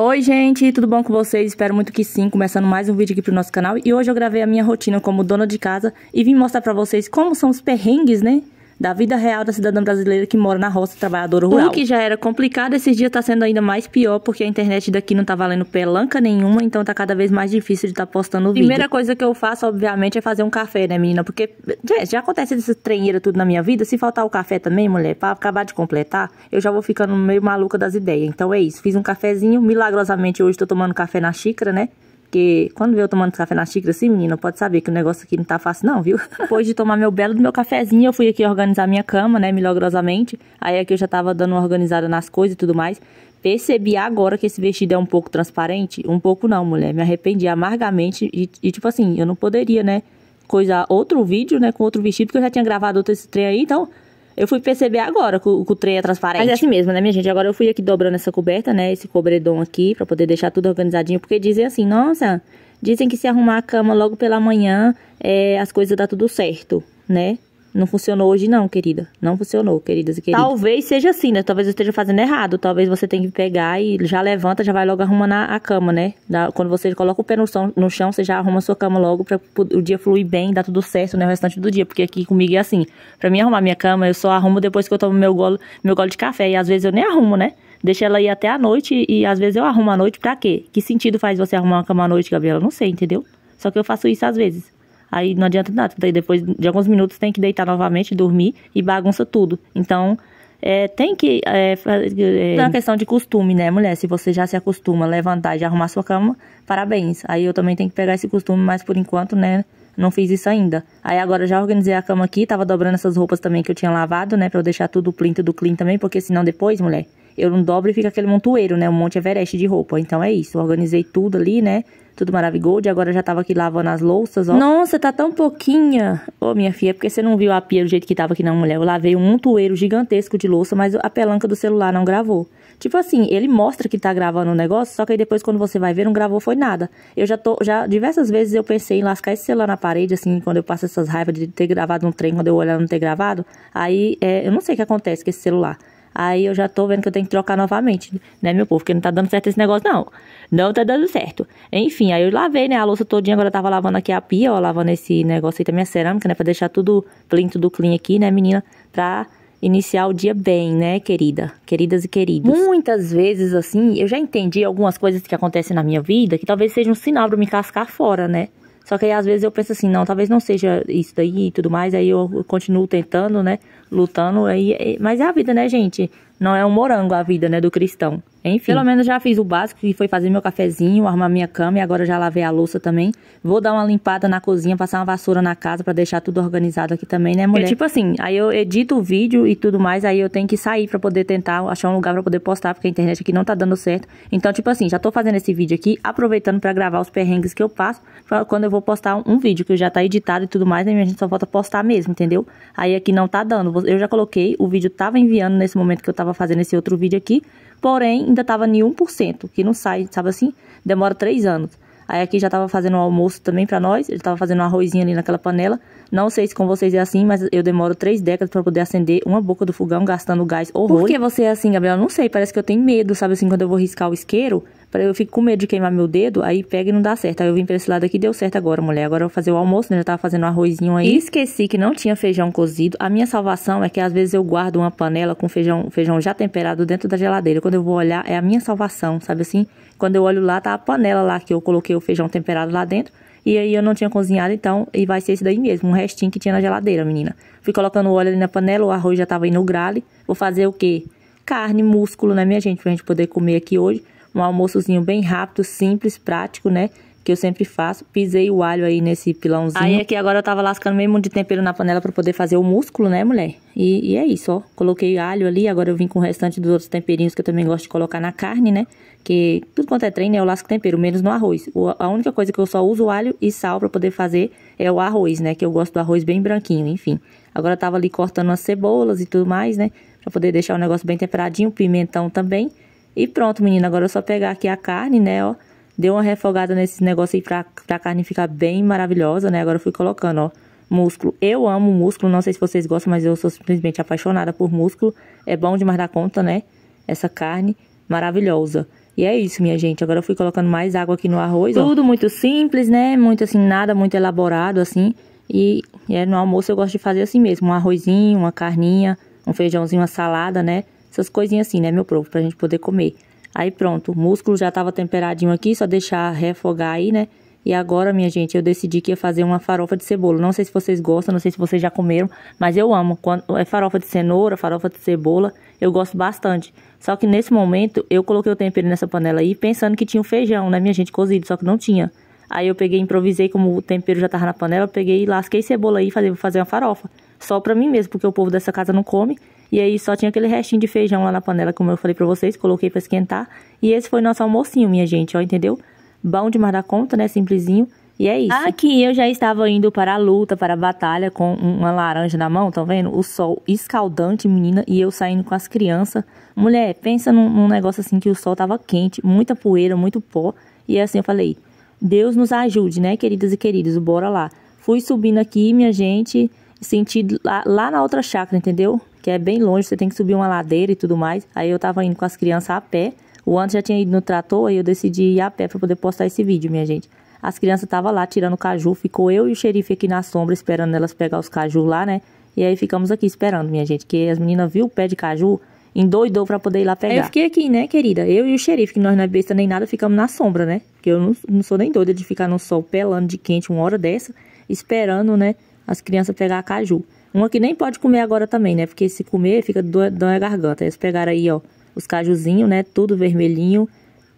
Oi gente, tudo bom com vocês? Espero muito que sim, começando mais um vídeo aqui pro nosso canal E hoje eu gravei a minha rotina como dona de casa E vim mostrar pra vocês como são os perrengues, né? da vida real da cidadã brasileira que mora na roça, trabalhadora rural. O que já era complicado, esses dias tá sendo ainda mais pior, porque a internet daqui não tá valendo pelanca nenhuma, então tá cada vez mais difícil de estar tá postando vídeo. Primeira coisa que eu faço, obviamente, é fazer um café, né, menina? Porque já, já acontece essa treinheira tudo na minha vida, se faltar o café também, mulher, pra acabar de completar, eu já vou ficando meio maluca das ideias. Então é isso, fiz um cafezinho, milagrosamente hoje tô tomando café na xícara, né? Porque quando vê eu tomando café na xícara assim, menina, pode saber que o negócio aqui não tá fácil não, viu? Depois de tomar meu belo do meu cafezinho, eu fui aqui organizar minha cama, né, milagrosamente. Aí aqui eu já tava dando uma organizada nas coisas e tudo mais. Percebi agora que esse vestido é um pouco transparente. Um pouco não, mulher. Me arrependi amargamente. E, e tipo assim, eu não poderia, né? Coisar outro vídeo, né? Com outro vestido, porque eu já tinha gravado outro esse trem aí. Então, eu fui perceber agora que o, que o trem é transparente. Mas é assim mesmo, né, minha gente? Agora eu fui aqui dobrando essa coberta, né? Esse cobredom aqui, pra poder deixar tudo organizadinho. Porque dizem assim, nossa, dizem que se arrumar a cama logo pela manhã, é, as coisas dá tudo certo, né? Não funcionou hoje não, querida. Não funcionou, queridas e queridos. Talvez seja assim, né? Talvez eu esteja fazendo errado. Talvez você tenha que pegar e já levanta, já vai logo arrumando a, cama, né? Da, quando você coloca o pé no, chão, no chão, você já arruma a sua cama logo pra o dia fluir bem, dar tudo certo, né? O restante do dia. Porque aqui comigo é assim. Pra mim arrumar minha cama, eu só arrumo depois que eu tomo meu golo, meu golo de café. E às vezes eu nem arrumo, né? Deixa ela ir até a noite e, às vezes eu arrumo à noite pra quê? Que sentido faz você arrumar uma cama à noite, Gabriela? Não sei, entendeu? Só que eu faço isso às vezes aí não adianta nada. Daí depois de alguns minutos tem que deitar novamente, dormir e bagunça tudo. Então, é, tem que. É, é, é uma questão de costume, né, mulher? Se você já se acostuma a levantar e arrumar sua cama, parabéns. Aí eu também tenho que pegar esse costume, mas por enquanto, né? Não fiz isso ainda. Aí agora já organizei a cama aqui, tava dobrando essas roupas também que eu tinha lavado, né? Pra eu deixar tudo plinto do clean também, porque senão depois, mulher, eu não dobro e fica aquele montoeiro, né? Um monte Everest de roupa. Então é isso. organizei tudo ali, né? Tudo maravilhoso. Agora já tava aqui lavando as louças, ó. Nossa, tá tão pouquinha. Ô, oh, minha filha, é porque você não viu a pia do jeito que tava aqui na mulher. Eu lavei um montoeiro gigantesco de louça, mas a pelanca do celular não gravou. Tipo assim, ele mostra que tá gravando o negócio, só que aí depois quando você vai ver, não gravou foi nada. Eu já tô, já diversas vezes eu pensei em lascar esse celular na parede, assim, quando eu passo essas raivas de ter gravado um trem, quando eu olhar não ter gravado. Aí, é, eu não sei o que acontece com esse celular. Aí eu já tô vendo que eu tenho que trocar novamente, né, meu povo? Porque não tá dando certo esse negócio, não. Não tá dando certo. Enfim, aí eu lavei, né, a louça todinha. Agora eu tava lavando aqui a pia, ó, lavando esse negócio aí da tá minha cerâmica, né, pra deixar tudo clean, tudo clean aqui, né, menina? Pra iniciar o dia bem, né, querida? Queridas e queridos. Muitas vezes, assim, eu já entendi algumas coisas que acontecem na minha vida que talvez seja um sinal pra me cascar fora, né? Só que aí às vezes eu penso assim, não, talvez não seja isso daí e tudo mais, aí eu continuo tentando, né? lutando. É, e, mas é a vida, né, gente? Não é um morango a vida, né, do cristão. Enfim. Pelo menos já fiz o básico, e foi fazer meu cafezinho, arrumar minha cama e agora já lavei a louça também. Vou dar uma limpada na cozinha, passar uma vassoura na casa para deixar tudo organizado aqui também, né, mulher? É tipo assim, aí eu edito o vídeo e tudo mais, aí eu tenho que sair para poder tentar achar um lugar para poder postar, porque a internet aqui não tá dando certo. Então, tipo assim, já tô fazendo esse vídeo aqui, aproveitando para gravar os perrengues que eu passo, pra quando eu vou postar um, um vídeo que já tá editado e tudo mais, aí né, a gente só volta a postar mesmo, entendeu? Aí aqui não tá dando eu já coloquei, o vídeo tava enviando nesse momento que eu tava fazendo esse outro vídeo aqui, porém ainda tava em 1%, que não sai, sabe assim? Demora 3 anos. Aí aqui já tava fazendo um almoço também para nós, ele tava fazendo um arrozinho ali naquela panela. Não sei se com vocês é assim, mas eu demoro três décadas para poder acender uma boca do fogão, gastando gás horror. Por que você é assim, Gabriel? Não sei, parece que eu tenho medo, sabe assim, quando eu vou riscar o isqueiro, eu fico com medo de queimar meu dedo, aí pega e não dá certo. Aí eu vim pra esse lado aqui deu certo agora, mulher. Agora eu vou fazer o almoço, né? Já tava fazendo um arrozinho aí. E esqueci que não tinha feijão cozido. A minha salvação é que às vezes eu guardo uma panela com feijão, feijão já temperado dentro da geladeira. Quando eu vou olhar, é a minha salvação, sabe assim? Quando eu olho lá, tá a panela lá que eu coloquei o feijão temperado lá dentro. E aí eu não tinha cozinhado, então, e vai ser esse daí mesmo, um restinho que tinha na geladeira, menina. Fui colocando o óleo ali na panela, o arroz já tava aí no grale. Vou fazer o quê? Carne, músculo, né, minha gente, pra gente poder comer aqui hoje. Um almoçozinho bem rápido, simples, prático, né? que eu sempre faço. Pisei o alho aí nesse pilãozinho. Aí aqui agora eu tava lascando mesmo de tempero na panela para poder fazer o músculo, né, mulher? E, e, é isso, ó. Coloquei alho ali, agora eu vim com o restante dos outros temperinhos que eu também gosto de colocar na carne, né? Que tudo quanto é treino, né, eu lasco tempero, menos no arroz. O, a única coisa que eu só uso alho e sal para poder fazer é o arroz, né? Que eu gosto do arroz bem branquinho, enfim. Agora eu tava ali cortando as cebolas e tudo mais, né? Pra poder deixar o negócio bem temperadinho, pimentão também. E pronto, menina, agora é só pegar aqui a carne, né, ó. Deu uma refogada nesse negócio aí pra, pra carne ficar bem maravilhosa, né? Agora eu fui colocando, ó, músculo. Eu amo músculo, não sei se vocês gostam, mas eu sou simplesmente apaixonada por músculo. É bom demais da conta, né? Essa carne maravilhosa. E é isso, minha gente. Agora eu fui colocando mais água aqui no arroz, Tudo ó. muito simples, né? Muito assim, nada muito elaborado, assim. E, e é, no almoço eu gosto de fazer assim mesmo. Um arrozinho, uma carninha, um feijãozinho, uma salada, né? essas coisinhas assim, né, meu povo, pra gente poder comer. Aí pronto, o músculo já tava temperadinho aqui, só deixar refogar aí, né? E agora, minha gente, eu decidi que ia fazer uma farofa de cebola. Não sei se vocês gostam, não sei se vocês já comeram, mas eu amo. Quando é farofa de cenoura, farofa de cebola, eu gosto bastante. Só que nesse momento, eu coloquei o tempero nessa panela aí, pensando que tinha um feijão, né, minha gente, cozido, só que não tinha. Aí eu peguei, improvisei, como o tempero já tava na panela, eu peguei e lasquei cebola aí e vou fazer uma farofa. Só pra mim mesmo, porque o povo dessa casa não come. E aí só tinha aquele restinho de feijão lá na panela, como eu falei pra vocês, coloquei pra esquentar. E esse foi nosso almocinho, minha gente, ó, entendeu? Bom demais da conta, né? Simplesinho. E é isso. Aqui eu já estava indo para a luta, para a batalha, com uma laranja na mão, tá vendo? O sol escaldante, menina, e eu saindo com as crianças. Mulher, pensa num, num negócio assim que o sol tava quente, muita poeira, muito pó. E assim eu falei, Deus nos ajude, né, queridas e queridos, bora lá. Fui subindo aqui, minha gente, senti lá, lá na outra chácara, entendeu? que é bem longe, você tem que subir uma ladeira e tudo mais. Aí eu tava indo com as crianças a pé. O antes já tinha ido no trator aí eu decidi ir a pé para poder postar esse vídeo, minha gente. As crianças estavam lá tirando caju, ficou eu e o xerife aqui na sombra esperando elas pegar os caju lá, né? E aí ficamos aqui esperando, minha gente, que as meninas viu o pé de caju, endoidou pra poder ir lá pegar. eu fiquei aqui, né, querida? Eu e o xerife, que nós não é besta nem nada, ficamos na sombra, né? Porque eu não, não sou nem doida de ficar no sol pelando de quente uma hora dessa, esperando, né, as crianças pegar caju. Uma que nem pode comer agora também, né? Porque se comer, fica dói a garganta. Eles pegaram aí, ó, os cajuzinhos, né? Tudo vermelhinho.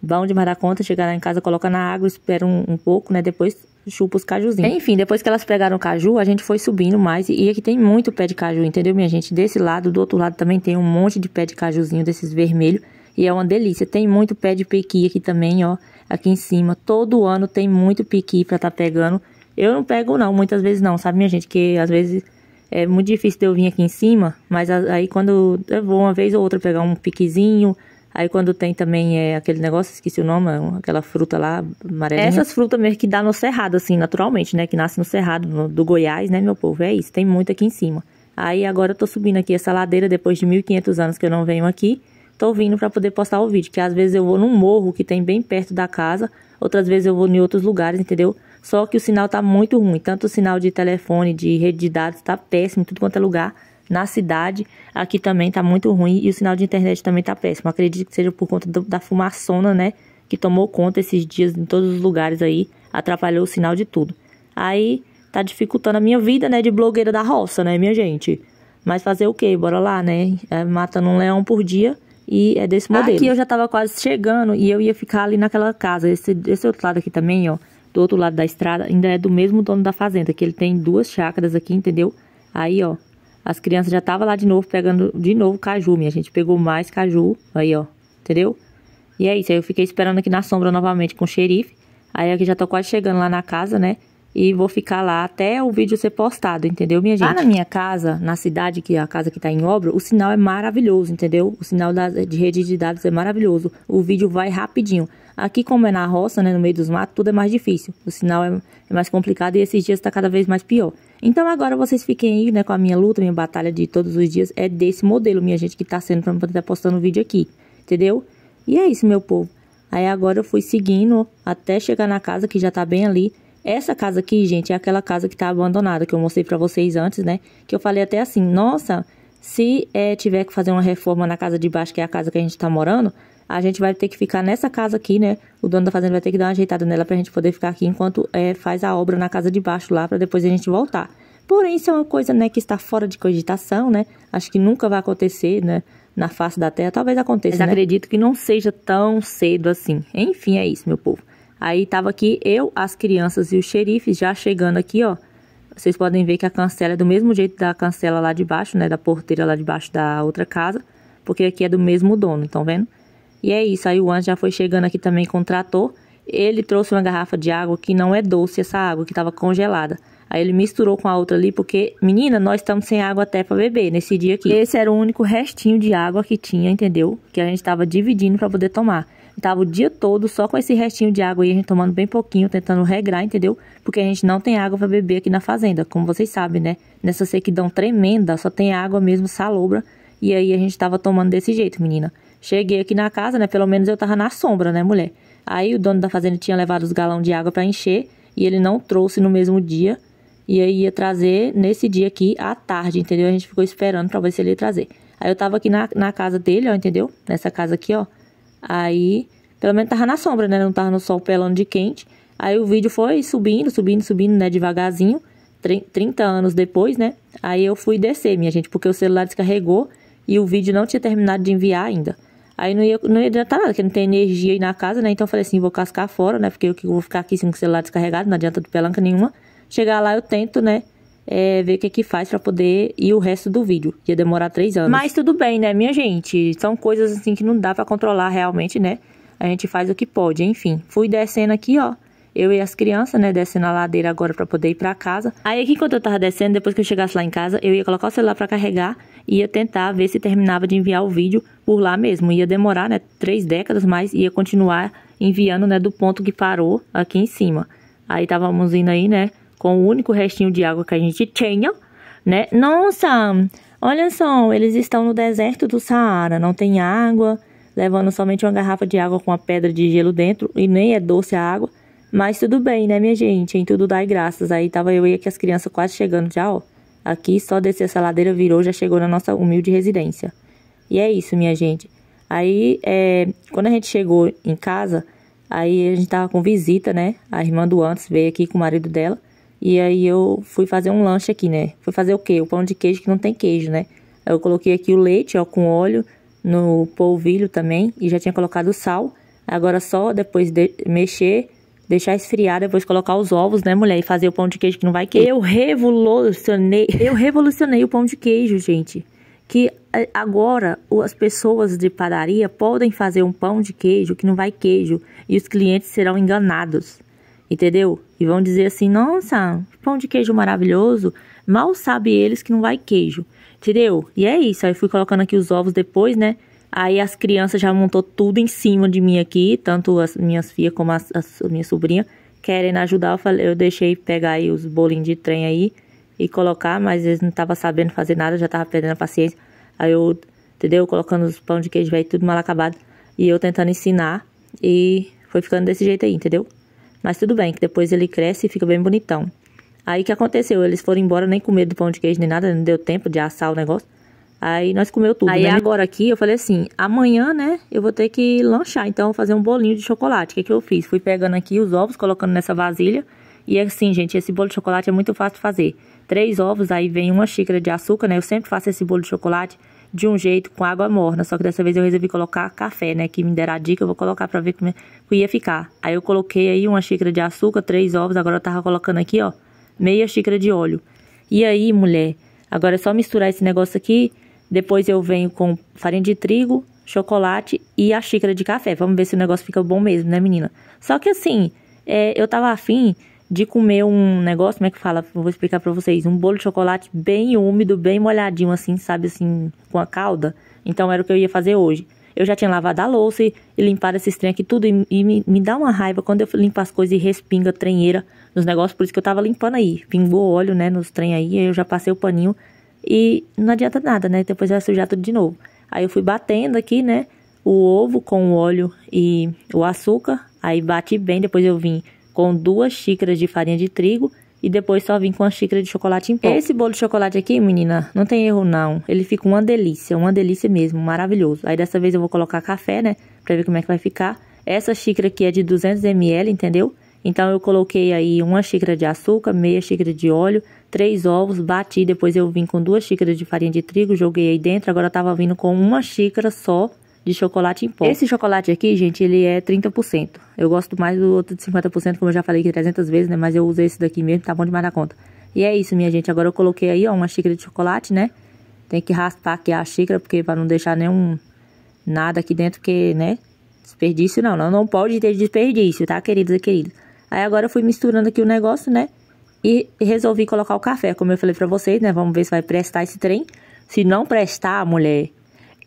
vão de da conta. Chegar lá em casa, coloca na água, espera um, um pouco, né? Depois chupa os cajuzinhos. Enfim, depois que elas pegaram o caju, a gente foi subindo mais. E aqui tem muito pé de caju, entendeu, minha gente? Desse lado, do outro lado também tem um monte de pé de cajuzinho desses vermelhos. E é uma delícia. Tem muito pé de piqui aqui também, ó. Aqui em cima. Todo ano tem muito piqui pra tá pegando. Eu não pego, não, muitas vezes não, sabe, minha gente? Que às vezes é muito difícil de eu vir aqui em cima, mas aí quando eu vou uma vez ou outra pegar um piquezinho, aí quando tem também é, aquele negócio, esqueci o nome, é, aquela fruta lá amarelinha. Essas frutas mesmo que dá no cerrado, assim, naturalmente, né? Que nasce no cerrado no, do Goiás, né, meu povo? É isso, tem muito aqui em cima. Aí agora eu tô subindo aqui essa ladeira depois de 1500 anos que eu não venho aqui. Tô vindo para poder postar o vídeo, que às vezes eu vou num morro que tem bem perto da casa, outras vezes eu vou em outros lugares, entendeu? Só que o sinal tá muito ruim, tanto o sinal de telefone, de rede de dados tá péssimo em tudo quanto é lugar. Na cidade, aqui também tá muito ruim e o sinal de internet também tá péssimo. Acredito que seja por conta do, da fumaçona, né, que tomou conta esses dias em todos os lugares aí, atrapalhou o sinal de tudo. Aí tá dificultando a minha vida, né, de blogueira da roça, né, minha gente. Mas fazer o quê? Bora lá, né? É, matando um leão por dia e é desse modelo. Aqui eu já tava quase chegando e eu ia ficar ali naquela casa. Esse, esse outro lado aqui também, ó do outro lado da estrada ainda é do mesmo dono da fazenda, que ele tem duas chácaras aqui, entendeu? Aí, ó, as crianças já estavam lá de novo pegando de novo caju, minha gente. Pegou mais caju, aí, ó, entendeu? E é isso, aí eu fiquei esperando aqui na sombra novamente com o xerife. Aí aqui já tô quase chegando lá na casa, né? E vou ficar lá até o vídeo ser postado, entendeu, minha gente? Lá na minha casa, na cidade, que é a casa que tá em obra, o sinal é maravilhoso, entendeu? O sinal da, de rede de dados é maravilhoso. O vídeo vai rapidinho. Aqui, como é na roça, né, no meio dos matos, tudo é mais difícil. O sinal é, é mais complicado e esses dias está cada vez mais pior. Então agora vocês fiquem aí, né, com a minha luta, minha batalha de todos os dias é desse modelo, minha gente, que tá sendo pra poder estar tá postando o vídeo aqui, entendeu? E é isso, meu povo. Aí agora eu fui seguindo até chegar na casa que já tá bem ali. Essa casa aqui, gente, é aquela casa que tá abandonada, que eu mostrei pra vocês antes, né? Que eu falei até assim, nossa, se é, tiver que fazer uma reforma na casa de baixo, que é a casa que a gente tá morando, a gente vai ter que ficar nessa casa aqui, né? O dono da fazenda vai ter que dar uma ajeitada nela pra gente poder ficar aqui enquanto é, faz a obra na casa de baixo lá, pra depois a gente voltar. Porém, isso é uma coisa, né, que está fora de cogitação, né? Acho que nunca vai acontecer, né? Na face da terra, talvez aconteça, Mas né? acredito que não seja tão cedo assim. Enfim, é isso, meu povo. Aí tava aqui eu, as crianças e o xerife já chegando aqui, ó. Vocês podem ver que a cancela é do mesmo jeito da cancela lá de baixo, né? Da porteira lá de baixo da outra casa. Porque aqui é do mesmo dono, estão vendo? E é isso, aí o anjo já foi chegando aqui também com o trator. Ele trouxe uma garrafa de água que não é doce, essa água que estava congelada. Aí ele misturou com a outra ali, porque, menina, nós estamos sem água até para beber nesse dia aqui. Esse era o único restinho de água que tinha, entendeu? Que a gente estava dividindo para poder tomar. Tava o dia todo só com esse restinho de água aí, a gente tomando bem pouquinho, tentando regrar, entendeu? Porque a gente não tem água para beber aqui na fazenda, como vocês sabem, né? Nessa sequidão tremenda, só tem água mesmo salobra. E aí a gente estava tomando desse jeito, menina. Cheguei aqui na casa, né? Pelo menos eu tava na sombra, né, mulher? Aí o dono da fazenda tinha levado os galões de água para encher e ele não trouxe no mesmo dia. E aí ia trazer nesse dia aqui à tarde, entendeu? A gente ficou esperando pra ver se ele ia trazer. Aí eu tava aqui na, na casa dele, ó, entendeu? Nessa casa aqui, ó. Aí, pelo menos tava na sombra, né? Não tava no sol pelando de quente. Aí o vídeo foi subindo, subindo, subindo, né? Devagarzinho. 30 anos depois, né? Aí eu fui descer, minha gente, porque o celular descarregou e o vídeo não tinha terminado de enviar ainda. Aí não ia, não ia adiantar nada, porque não tem energia aí na casa, né? Então eu falei assim, vou cascar fora, né? Porque eu vou ficar aqui sem o celular descarregado, não adianta de pelanca nenhuma. Chegar lá eu tento, né? É, ver o que é que faz para poder ir o resto do vídeo. Ia demorar três anos. Mas tudo bem, né, minha gente? São coisas assim que não dá para controlar realmente, né? A gente faz o que pode, enfim. Fui descendo aqui, ó eu e as crianças, né, descendo a ladeira agora para poder ir para casa. Aí aqui enquanto eu tava descendo, depois que eu chegasse lá em casa, eu ia colocar o celular para carregar e ia tentar ver se terminava de enviar o vídeo por lá mesmo. Ia demorar, né, três décadas, mas ia continuar enviando, né, do ponto que parou aqui em cima. Aí estávamos indo aí, né, com o único restinho de água que a gente tinha, né. Nossa, olha só, eles estão no deserto do Saara, não tem água, levando somente uma garrafa de água com uma pedra de gelo dentro e nem é doce a água. Mas tudo bem, né, minha gente? Em tudo dá graças. Aí tava eu e aqui as crianças quase chegando já, ó. Aqui só descer essa ladeira, virou, já chegou na nossa humilde residência. E é isso, minha gente. Aí, é, quando a gente chegou em casa, aí a gente tava com visita, né? A irmã do antes veio aqui com o marido dela. E aí eu fui fazer um lanche aqui, né? Fui fazer o quê? O pão de queijo que não tem queijo, né? Eu coloquei aqui o leite, ó, com óleo, no polvilho também. E já tinha colocado sal. Agora só depois de mexer deixar esfriar, depois colocar os ovos, né, mulher? E fazer o pão de queijo que não vai queijo. Eu revolucionei, eu revolucionei o pão de queijo, gente. Que eh, agora as pessoas de padaria podem fazer um pão de queijo que não vai queijo. E os clientes serão enganados. Entendeu? E vão dizer assim, nossa, pão de queijo maravilhoso. Mal sabe eles que não vai queijo. Entendeu? E é isso. Aí fui colocando aqui os ovos depois, né? Aí as crianças já montou tudo em cima de mim aqui, tanto as minhas filhas como as, as, a minha sobrinha, querendo ajudar. Eu, falei, eu deixei pegar aí os bolinhos de trem aí e colocar, mas eles não estavam sabendo fazer nada, já tava perdendo a paciência. Aí eu, entendeu? Colocando os pão de queijo velho, tudo mal acabado. E eu tentando ensinar. E foi ficando desse jeito aí, entendeu? Mas tudo bem, que depois ele cresce e fica bem bonitão. Aí o que aconteceu? Eles foram embora nem com medo do pão de queijo nem nada, não deu tempo de assar o negócio. Aí nós comeu tudo. Aí né? agora aqui eu falei assim: amanhã, né, eu vou ter que lanchar, então fazer um bolinho de chocolate. O que, que eu fiz? Fui pegando aqui os ovos, colocando nessa vasilha. E é assim, gente, esse bolo de chocolate é muito fácil de fazer. Três ovos, aí vem uma xícara de açúcar, né? Eu sempre faço esse bolo de chocolate de um jeito com água morna, só que dessa vez eu resolvi colocar café, né? Que me deram a dica, eu vou colocar pra ver como é ia ficar. Aí eu coloquei aí uma xícara de açúcar, três ovos, agora eu tava colocando aqui, ó, meia xícara de óleo. E aí, mulher, agora é só misturar esse negócio aqui depois eu venho com farinha de trigo, chocolate e a xícara de café. Vamos ver se o negócio fica bom mesmo, né, menina? Só que assim, é, eu tava afim de comer um negócio, como é que fala? Vou explicar para vocês. Um bolo de chocolate bem úmido, bem molhadinho, assim, sabe, assim, com a calda. Então era o que eu ia fazer hoje. Eu já tinha lavado a louça e, e limpado esse trem aqui tudo. E, e me, me, dá uma raiva quando eu limpo as coisas e respinga trenheira nos negócios. Por isso que eu tava limpando aí. Pingou óleo, né, nos trem aí. Eu já passei o paninho e não adianta nada, né? Depois vai sujar tudo de novo. Aí eu fui batendo aqui, né? O ovo com o óleo e o açúcar. Aí bati bem. Depois eu vim com duas xícaras de farinha de trigo. E depois só vim com uma xícara de chocolate em pó. Esse bolo de chocolate aqui, menina, não tem erro não. Ele fica uma delícia, uma delícia mesmo, maravilhoso. Aí dessa vez eu vou colocar café, né? Pra ver como é que vai ficar. Essa xícara aqui é de 200 ml, entendeu? Então eu coloquei aí uma xícara de açúcar, meia xícara de óleo, três ovos, bati, depois eu vim com duas xícaras de farinha de trigo, joguei aí dentro, agora tava vindo com uma xícara só de chocolate em pó. Esse chocolate aqui, gente, ele é 30%. Eu gosto mais do outro de 50%, como eu já falei aqui 300 vezes, né? Mas eu usei esse daqui mesmo, tá bom demais na conta. E é isso, minha gente. Agora eu coloquei aí, ó, uma xícara de chocolate, né? Tem que raspar aqui a xícara, porque pra não deixar nenhum... Nada aqui dentro, que né? Desperdício não, não, não pode ter desperdício, tá, queridos e queridos? Aí agora eu fui misturando aqui o negócio, né? E resolvi colocar o café, como eu falei para vocês, né? Vamos ver se vai prestar esse trem. Se não prestar, mulher,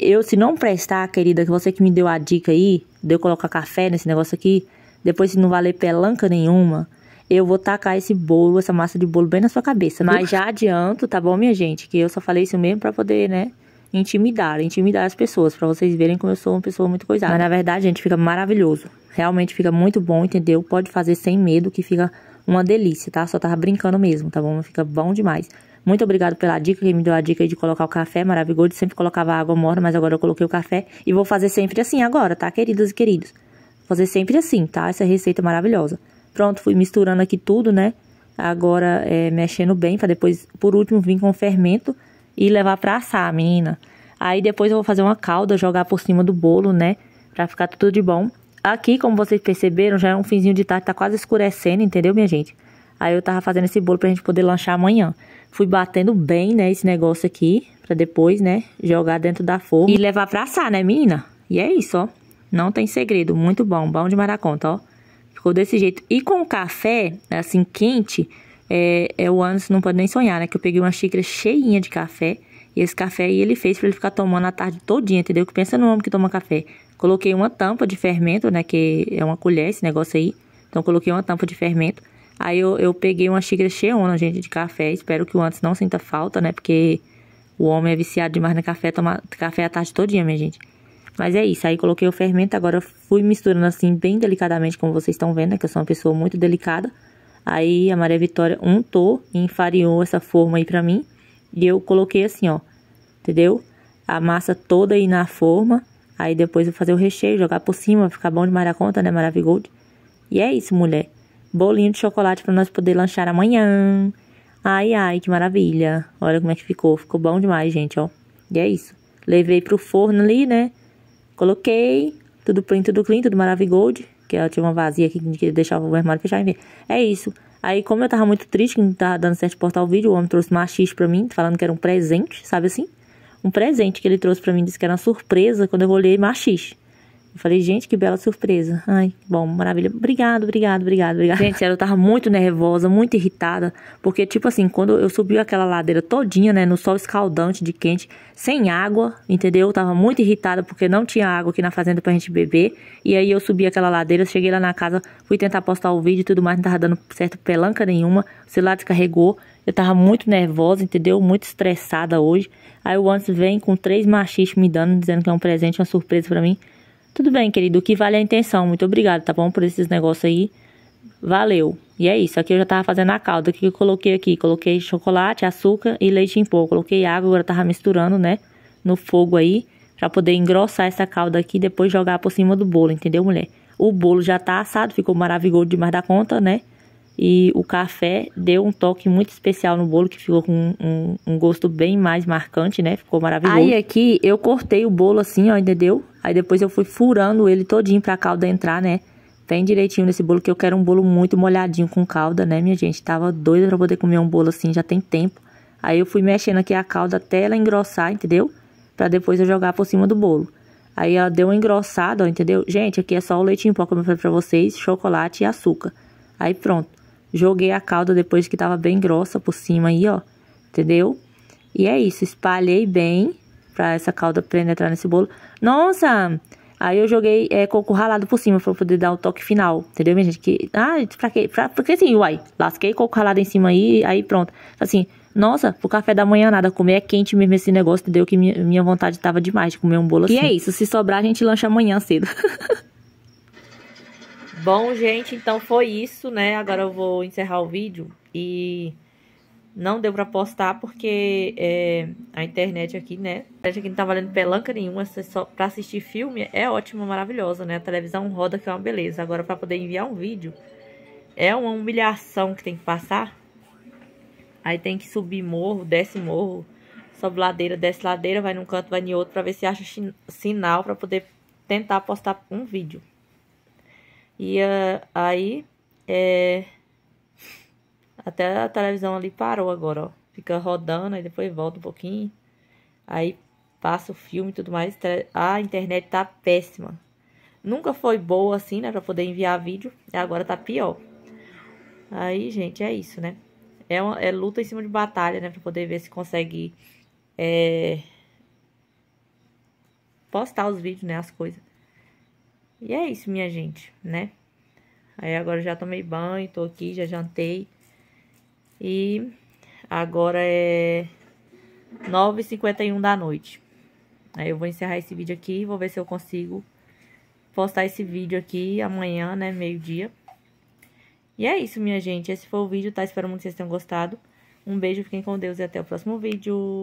eu se não prestar, querida, que você que me deu a dica aí, de eu colocar café nesse negócio aqui, depois se não valer pelanca nenhuma, eu vou tacar esse bolo, essa massa de bolo bem na sua cabeça. Mas já adianto, tá bom, minha gente? Que eu só falei isso mesmo pra poder, né? Intimidar, intimidar as pessoas, para vocês verem como eu sou uma pessoa muito coisada. Mas na verdade, gente, fica maravilhoso. Realmente fica muito bom, entendeu? Pode fazer sem medo, que fica uma delícia, tá? Só tava brincando mesmo, tá bom? Fica bom demais. Muito obrigado pela dica, que me deu a dica de colocar o café maravilhoso. Sempre colocava água morna, mas agora eu coloquei o café. E vou fazer sempre assim agora, tá, queridas e queridos? fazer sempre assim, tá? Essa receita maravilhosa. Pronto, fui misturando aqui tudo, né? Agora é, mexendo bem, pra depois, por último, vir com fermento e levar pra assar, menina. Aí depois eu vou fazer uma calda, jogar por cima do bolo, né? Pra ficar tudo de bom. Aqui, como vocês perceberam, já é um finzinho de tarde, tá quase escurecendo, entendeu, minha gente? Aí eu tava fazendo esse bolo pra gente poder lanchar amanhã. Fui batendo bem, né, esse negócio aqui, pra depois, né, jogar dentro da forma e levar pra assar, né, menina? E é isso, ó. Não tem segredo, muito bom, bom de maraconta, ó. Ficou desse jeito. E com o café, assim, quente, é, é o Anderson não pode nem sonhar, né, que eu peguei uma xícara cheinha de café. E esse café aí ele fez pra ele ficar tomando a tarde todinha, entendeu? Que pensa no homem que toma café. Coloquei uma tampa de fermento, né? Que é uma colher esse negócio aí. Então, coloquei uma tampa de fermento. Aí, eu, eu peguei uma xícara cheona, gente, de café. Espero que o antes não sinta falta, né? Porque o homem é viciado demais no café, toma café a tarde todinha, minha gente. Mas é isso, aí coloquei o fermento, agora fui misturando assim bem delicadamente, como vocês estão vendo, né, que eu sou uma pessoa muito delicada. Aí a Maria Vitória untou e enfariou essa forma aí pra mim. E eu coloquei assim, ó, entendeu? A massa toda aí na forma. Aí depois eu fazer o recheio, jogar por cima, ficar bom demais a conta, né? Maravigold. E é isso, mulher. Bolinho de chocolate para nós poder lanchar amanhã. Ai, ai, que maravilha. Olha como é que ficou. Ficou bom demais, gente, ó. E é isso. Levei pro forno ali, né? Coloquei tudo print, tudo clean, tudo maravigold. Que ela tinha uma vazia aqui que deixava o armário fechar, ver. É isso. Aí, como eu tava muito triste que não tava dando certo de portar o vídeo, o homem trouxe machis pra mim, falando que era um presente, sabe assim? um presente que ele trouxe para mim, disse que era uma surpresa quando eu olhei machixe. Eu falei, gente, que bela surpresa. Ai, bom, maravilha. Obrigado, obrigado, obrigado, obrigado. Gente, sério, eu tava muito nervosa, muito irritada, porque, tipo assim, quando eu subi aquela ladeira todinha, né, no sol escaldante de quente, sem água, entendeu? Eu tava muito irritada porque não tinha água aqui na fazenda pra gente beber. E aí eu subi aquela ladeira, cheguei lá na casa, fui tentar postar o vídeo e tudo mais, não tava dando certo pelanca nenhuma, o celular descarregou. Eu tava muito nervosa, entendeu? Muito estressada hoje. Aí o Antes vem com três machistas me dando, dizendo que é um presente, uma surpresa para mim. Tudo bem, querido, o que vale é a intenção. Muito obrigado, tá bom, por esses negócios aí. Valeu. E é isso, aqui eu já tava fazendo a calda. O que eu coloquei aqui? Coloquei chocolate, açúcar e leite em pó. Coloquei água, agora tava misturando, né, no fogo aí, pra poder engrossar essa calda aqui e depois jogar por cima do bolo, entendeu, mulher? O bolo já tá assado, ficou maravilhoso demais da conta, né? e o café deu um toque muito especial no bolo que ficou com um, um gosto bem mais marcante, né? Ficou maravilhoso. Aí aqui eu cortei o bolo assim, ó, entendeu? Aí depois eu fui furando ele todinho pra calda entrar, né? Bem direitinho nesse bolo, que eu quero um bolo muito molhadinho com calda, né, minha gente? Tava doida pra poder comer um bolo assim, já tem tempo. Aí eu fui mexendo aqui a calda até ela engrossar, entendeu? Pra depois eu jogar por cima do bolo. Aí ela deu uma engrossada, ó, entendeu? Gente, aqui é só o leite em pó, como eu falei pra vocês, chocolate e açúcar. Aí pronto. Joguei a calda depois que tava bem grossa por cima aí, ó. Entendeu? E é isso, espalhei bem pra essa calda penetrar nesse bolo. Nossa! Aí eu joguei é, coco ralado por cima pra poder dar o toque final, entendeu, minha gente? Que, ah, pra quê? Pra, porque assim, uai, lasquei coco ralado em cima aí, aí pronto. Assim, nossa, pro café da manhã nada, comer é quente mesmo esse negócio, entendeu? que minha, minha vontade tava demais de comer um bolo assim. E é isso, se sobrar a gente lancha amanhã cedo. Bom, gente, então foi isso, né? Agora eu vou encerrar o vídeo e não deu pra postar porque é, a internet aqui, né? A internet aqui não tá valendo pelanca nenhuma, só pra assistir filme é ótima, maravilhosa, né? A televisão roda que é uma beleza. Agora pra poder enviar um vídeo é uma humilhação que tem que passar. Aí tem que subir morro, desce morro, sobe ladeira, desce ladeira, vai num canto, vai em outro pra ver se acha sinal pra poder tentar postar um vídeo. E uh, aí, é... Até a televisão ali parou agora, ó. Fica rodando, aí depois volta um pouquinho. Aí passa o filme e tudo mais. A internet tá péssima. Nunca foi boa assim, né? Pra poder enviar vídeo. Agora tá pior. Aí, gente, é isso, né? É, uma, é luta em cima de batalha, né? Pra poder ver se consegue... É... Postar os vídeos, né? As coisas. E é isso, minha gente, né? Aí agora já tomei banho, tô aqui, já jantei. E agora é 9h51 da noite. Aí eu vou encerrar esse vídeo aqui, vou ver se eu consigo postar esse vídeo aqui amanhã, né, meio-dia. E é isso, minha gente. Esse foi o vídeo, tá? Espero muito que vocês tenham gostado. Um beijo, fiquem com Deus e até o próximo vídeo.